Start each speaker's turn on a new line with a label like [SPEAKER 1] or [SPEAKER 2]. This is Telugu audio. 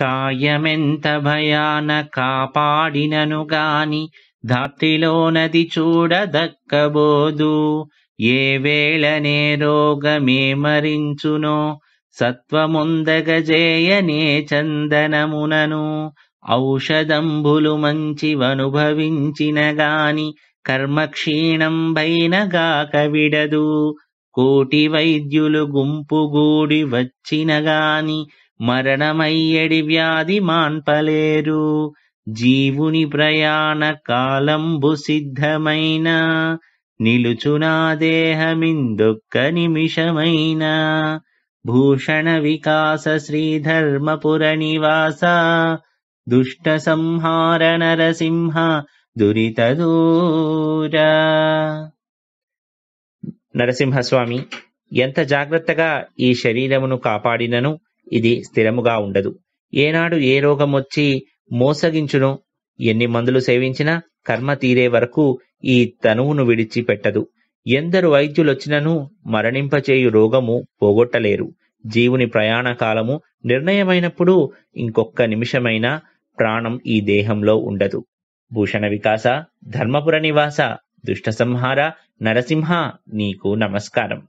[SPEAKER 1] కాయమెంత భయాన కాపాడినను గాని నది చూడదక్కబోదు ఏ వేళనే రోగమే మరించునో సత్వముందగజేయనే చందనమునను ఔషధంబులు మంచివనుభవించిన గాని కర్మక్షీణం బైనగాక విడదు కోటి వైద్యులు గుంపుగూడి వచ్చిన గాని మరణమయ్యడి వ్యాధి మాన్పలేరు జీవుని ప్రయాణ కాలంబు సిద్ధమైన నిలుచునా దేహమిందొక్క నిమిషమైన భూషణ వికాస శ్రీధర్మపుర నివాస దుష్ట సంహార నరసింహ దురిత దూర నరసింహస్వామి ఎంత జాగ్రత్తగా ఈ శరీరమును కాపాడినను ఇది స్థిరముగా ఉండదు ఏనాడు ఏ రోగమొచ్చి మోసగించును ఎన్ని మందులు సేవించినా కర్మ తీరే వరకు ఈ తనువును విడిచిపెట్టదు ఎందరు వైద్యులొచ్చినను మరణింపచేయు రోగము పోగొట్టలేరు జీవుని ప్రయాణ కాలము నిర్ణయమైనప్పుడు ఇంకొక్క నిమిషమైనా ప్రాణం ఈ దేహంలో ఉండదు భూషణ వికాస ధర్మపుర నివాస దుష్ట సంహార నరసింహ నీకు నమస్కారం